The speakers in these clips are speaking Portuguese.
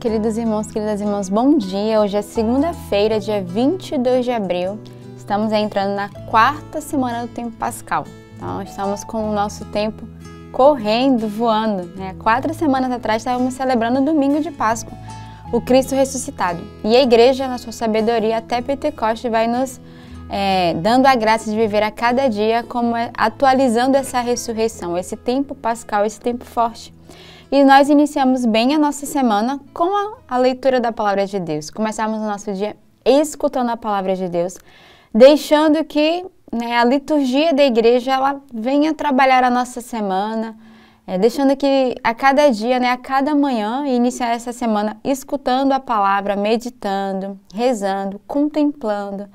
Queridos irmãos, queridas irmãs, bom dia. Hoje é segunda-feira, dia 22 de abril. Estamos entrando na quarta semana do tempo pascal. Então, estamos com o nosso tempo correndo, voando. Né? Quatro semanas atrás, estávamos celebrando o domingo de Páscoa, o Cristo ressuscitado. E a igreja, na sua sabedoria, até Pentecoste, vai nos é, dando a graça de viver a cada dia, como é, atualizando essa ressurreição, esse tempo pascal, esse tempo forte. E nós iniciamos bem a nossa semana com a, a leitura da palavra de Deus. Começamos o nosso dia escutando a palavra de Deus, deixando que né, a liturgia da igreja ela venha trabalhar a nossa semana, é, deixando que a cada dia, né, a cada manhã, iniciar essa semana escutando a palavra, meditando, rezando, contemplando,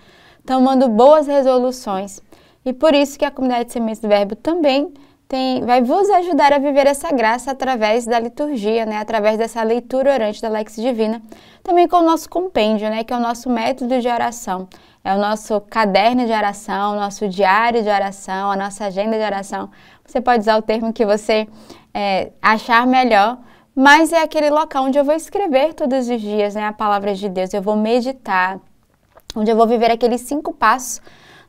tomando boas resoluções. E por isso que a comunidade Sementes do Verbo também tem, vai vos ajudar a viver essa graça através da liturgia, né, através dessa leitura orante da Lex Divina, também com o nosso compêndio, né, que é o nosso método de oração, é o nosso caderno de oração, o nosso diário de oração, a nossa agenda de oração. Você pode usar o termo que você é, achar melhor, mas é aquele local onde eu vou escrever todos os dias né, a palavra de Deus, eu vou meditar, onde eu vou viver aqueles cinco passos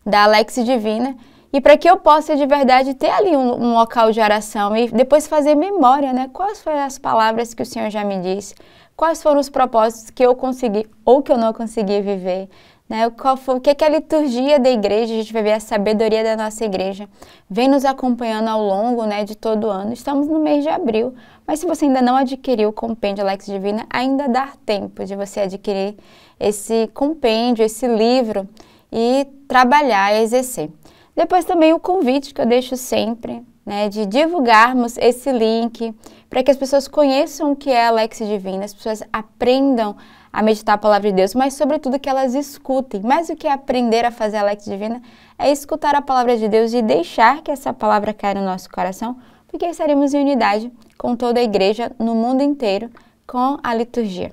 da Alex Divina e para que eu possa de verdade ter ali um, um, local de oração e depois fazer memória, né? Quais foram as palavras que o Senhor já me disse? Quais foram os propósitos que eu consegui ou que eu não consegui viver? Né? Qual foi, o que é, que a liturgia da igreja? A gente vai ver a sabedoria da nossa igreja. Vem nos acompanhando ao longo né, de todo o ano. Estamos no mês de abril, mas se você ainda não adquiriu o compêndio Lex Divina, ainda dá tempo de você adquirir esse compêndio, esse livro e trabalhar, exercer. Depois também o convite que eu deixo sempre, né, de divulgarmos esse link para que as pessoas conheçam o que é a Lex Divina, as pessoas aprendam a meditar a palavra de Deus, mas sobretudo que elas escutem. Mais do que é aprender a fazer a Lex Divina, é escutar a palavra de Deus e deixar que essa palavra caia no nosso coração, porque estaremos em unidade com toda a igreja no mundo inteiro com a liturgia.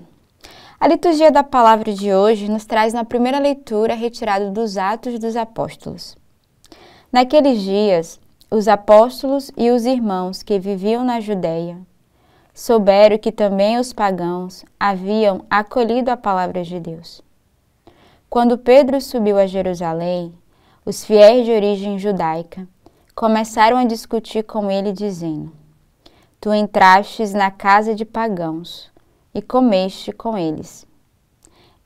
A liturgia da palavra de hoje nos traz na primeira leitura retirado dos Atos dos Apóstolos. Naqueles dias, os apóstolos e os irmãos que viviam na Judéia souberam que também os pagãos haviam acolhido a palavra de Deus. Quando Pedro subiu a Jerusalém, os fiéis de origem judaica começaram a discutir com ele, dizendo: Tu entrastes na casa de pagãos e comeste com eles.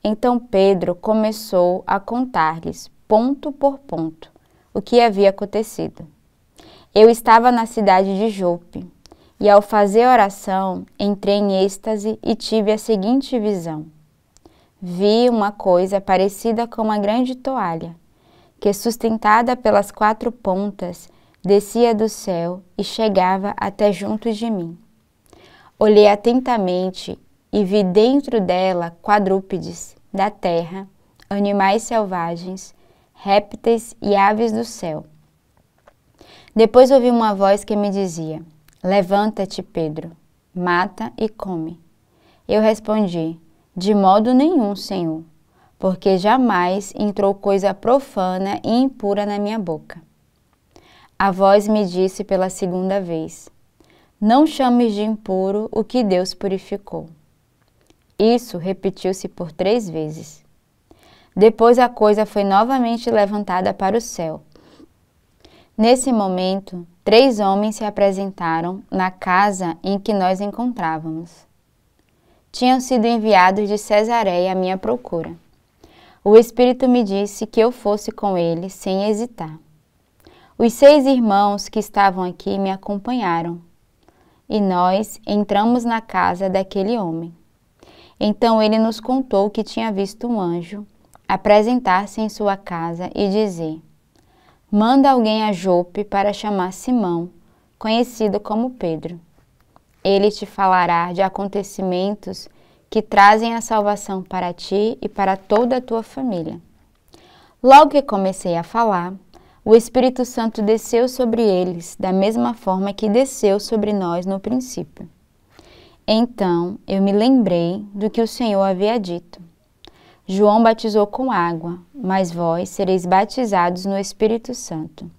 Então Pedro começou a contar-lhes, ponto por ponto, o que havia acontecido. Eu estava na cidade de Jope, e ao fazer oração, entrei em êxtase e tive a seguinte visão. Vi uma coisa parecida com uma grande toalha, que sustentada pelas quatro pontas, descia do céu e chegava até junto de mim. Olhei atentamente e vi dentro dela quadrúpedes da terra, animais selvagens répteis e aves do céu. Depois ouvi uma voz que me dizia: Levanta-te, Pedro, mata e come. Eu respondi: De modo nenhum, Senhor, porque jamais entrou coisa profana e impura na minha boca. A voz me disse pela segunda vez: Não chames de impuro o que Deus purificou. Isso repetiu-se por três vezes. Depois a coisa foi novamente levantada para o céu. Nesse momento, três homens se apresentaram na casa em que nós encontrávamos. Tinham sido enviados de Cesareia à minha procura. O Espírito me disse que eu fosse com ele sem hesitar. Os seis irmãos que estavam aqui me acompanharam e nós entramos na casa daquele homem. Então ele nos contou que tinha visto um anjo apresentar-se em sua casa e dizer: Manda alguém a Jope para chamar Simão, conhecido como Pedro. Ele te falará de acontecimentos que trazem a salvação para ti e para toda a tua família. Logo que comecei a falar, o Espírito Santo desceu sobre eles da mesma forma que desceu sobre nós no princípio. Então eu me lembrei do que o Senhor havia dito. João batizou com água, mas vós sereis batizados no Espírito Santo.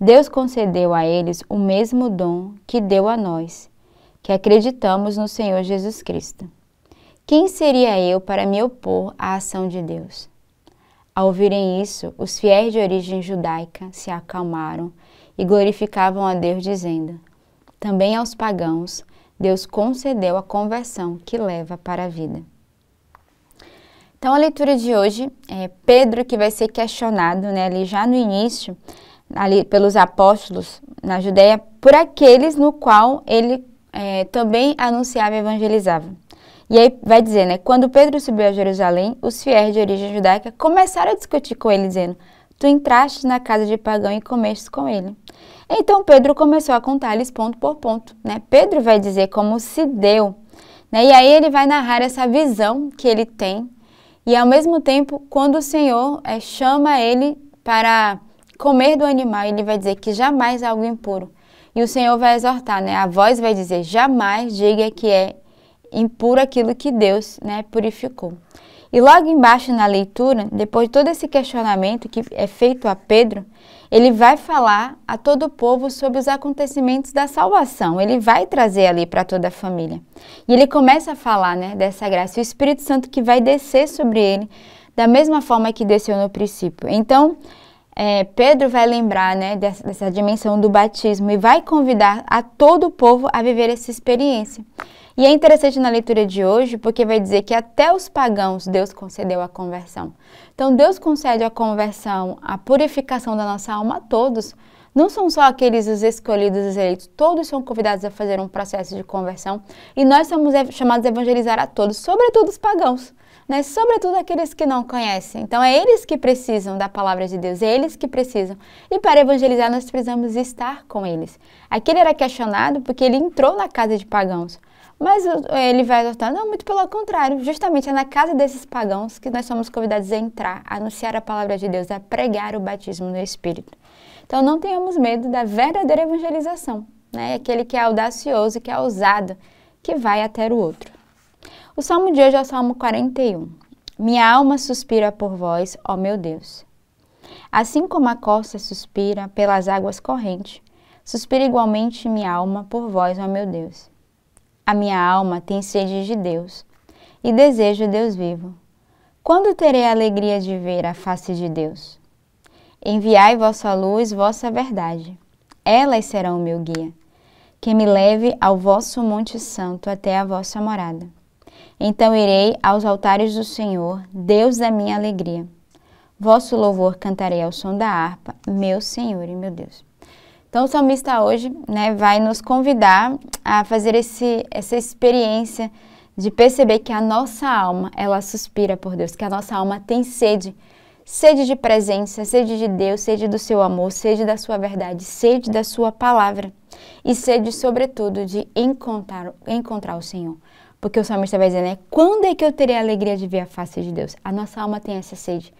Deus concedeu a eles o mesmo dom que deu a nós, que acreditamos no Senhor Jesus Cristo. Quem seria eu para me opor à ação de Deus? Ao ouvirem isso, os fiéis de origem judaica se acalmaram e glorificavam a Deus, dizendo: Também aos pagãos Deus concedeu a conversão que leva para a vida. Então, a leitura de hoje é Pedro, que vai ser questionado né, ali já no início, ali pelos apóstolos na Judéia, por aqueles no qual ele é, também anunciava e evangelizava. E aí vai dizer, né? Quando Pedro subiu a Jerusalém, os fiéis de origem judaica começaram a discutir com ele, dizendo: Tu entraste na casa de pagão e comeste com ele. Então Pedro começou a contar-lhes ponto por ponto, né? Pedro vai dizer como se deu, né? E aí ele vai narrar essa visão que ele tem e ao mesmo tempo, quando o Senhor é, chama ele para comer do animal, ele vai dizer que jamais é algo impuro. E o Senhor vai exortar, né? A voz vai dizer: jamais diga que é impuro aquilo que Deus né, purificou. E logo embaixo na leitura, depois de todo esse questionamento que é feito a Pedro, ele vai falar a todo o povo sobre os acontecimentos da salvação. Ele vai trazer ali para toda a família. E ele começa a falar né, dessa graça, o Espírito Santo que vai descer sobre ele da mesma forma que desceu no princípio. Então, é, Pedro vai lembrar né, dessa, dessa dimensão do batismo e vai convidar a todo o povo a viver essa experiência. E é interessante na leitura de hoje, porque vai dizer que até os pagãos Deus concedeu a conversão. Então, Deus concede a conversão, a purificação da nossa alma a todos. Não são só aqueles os escolhidos, os eleitos, todos são convidados a fazer um processo de conversão e nós somos chamados a evangelizar a todos, sobretudo os pagãos, né? sobretudo aqueles que não conhecem. Então é eles que precisam da palavra de Deus, é eles que precisam. E para evangelizar nós precisamos estar com eles. Aquele era questionado porque ele entrou na casa de pagãos. Mas ele vai adotar? Não, muito pelo contrário. Justamente é na casa desses pagãos que nós somos convidados a entrar, a anunciar a palavra de Deus, a pregar o batismo no Espírito. Então não tenhamos medo da verdadeira evangelização, né? Aquele que é audacioso, que é ousado, que vai até o outro. O salmo de hoje é o salmo 41. Minha alma suspira por vós, ó meu Deus. Assim como a costa suspira pelas águas correntes, suspira igualmente minha alma por vós, ó meu Deus. A minha alma tem sede de Deus e desejo Deus vivo. Quando terei a alegria de ver a face de Deus? Enviai vossa luz, vossa verdade. Elas serão o meu guia, que me leve ao vosso monte santo até a vossa morada. Então irei aos altares do Senhor, Deus da minha alegria. Vosso louvor cantarei ao som da harpa, meu Senhor e meu Deus. Então, o salmista hoje né, vai nos convidar a fazer esse, essa experiência de perceber que a nossa alma, ela suspira por Deus, que a nossa alma tem sede, sede de presença, sede de Deus, sede do seu amor, sede da sua verdade, sede da sua palavra e sede, sobretudo, de encontrar, encontrar o Senhor. Porque o salmista vai dizer, né, quando é que eu terei a alegria de ver a face de Deus? A nossa alma tem essa sede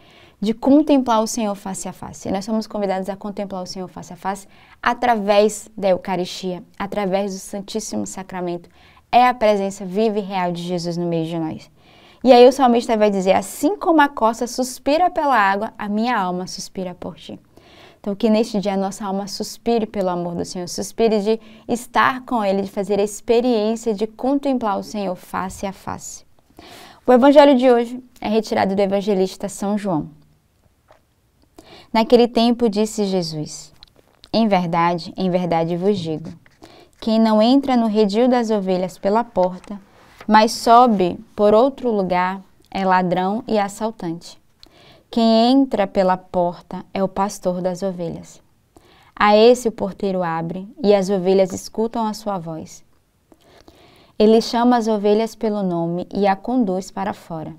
de contemplar o Senhor face a face. E nós somos convidados a contemplar o Senhor face a face através da Eucaristia, através do Santíssimo Sacramento. É a presença viva e real de Jesus no meio de nós. E aí o salmista vai dizer: Assim como a costa suspira pela água, a minha alma suspira por ti. Então, que neste dia a nossa alma suspire pelo amor do Senhor, suspire de estar com Ele, de fazer a experiência de contemplar o Senhor face a face. O evangelho de hoje é retirado do evangelista São João. Naquele tempo disse Jesus: Em verdade, em verdade vos digo: quem não entra no redil das ovelhas pela porta, mas sobe por outro lugar, é ladrão e assaltante. Quem entra pela porta é o pastor das ovelhas. A esse o porteiro abre e as ovelhas escutam a sua voz. Ele chama as ovelhas pelo nome e a conduz para fora.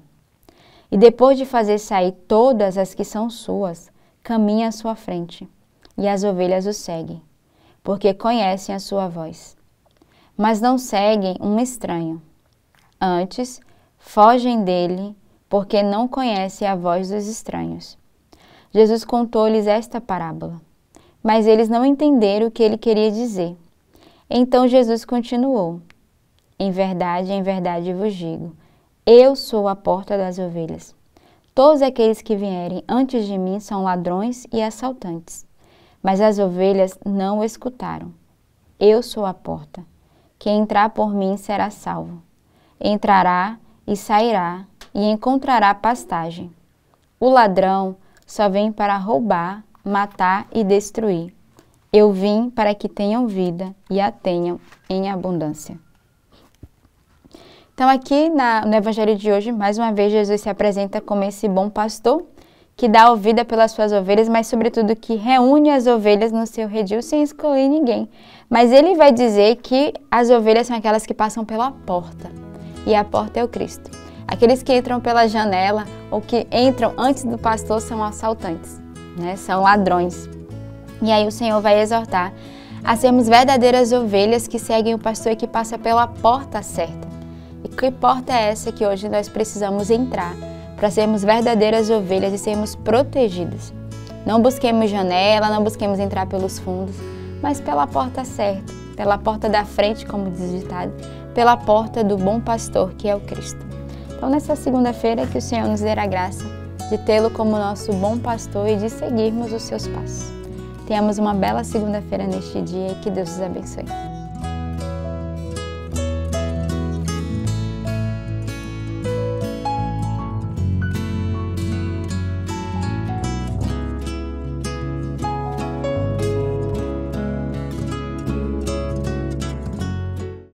E depois de fazer sair todas as que são suas, caminha à sua frente, e as ovelhas o seguem, porque conhecem a sua voz. Mas não seguem um estranho. Antes, fogem dele, porque não conhecem a voz dos estranhos. Jesus contou-lhes esta parábola, mas eles não entenderam o que ele queria dizer. Então Jesus continuou: Em verdade, em verdade vos digo, eu sou a porta das ovelhas. Todos aqueles que vierem antes de mim são ladrões e assaltantes, mas as ovelhas não o escutaram. Eu sou a porta. Quem entrar por mim será salvo. Entrará e sairá e encontrará pastagem. O ladrão só vem para roubar, matar e destruir. Eu vim para que tenham vida e a tenham em abundância. Então, aqui na, no Evangelho de hoje, mais uma vez, Jesus se apresenta como esse bom pastor que dá ouvida pelas suas ovelhas, mas, sobretudo, que reúne as ovelhas no seu redil sem escolher ninguém. Mas ele vai dizer que as ovelhas são aquelas que passam pela porta, e a porta é o Cristo. Aqueles que entram pela janela ou que entram antes do pastor são assaltantes, né? são ladrões. E aí o Senhor vai exortar a sermos verdadeiras ovelhas que seguem o pastor e que passa pela porta certa. E que porta é essa que hoje nós precisamos entrar para sermos verdadeiras ovelhas e sermos protegidas? Não busquemos janela, não busquemos entrar pelos fundos, mas pela porta certa, pela porta da frente, como diz ditado, pela porta do bom pastor, que é o Cristo. Então, nessa segunda-feira, que o Senhor nos dê a graça de tê-lo como nosso bom pastor e de seguirmos os seus passos. Tenhamos uma bela segunda-feira neste dia e que Deus os abençoe.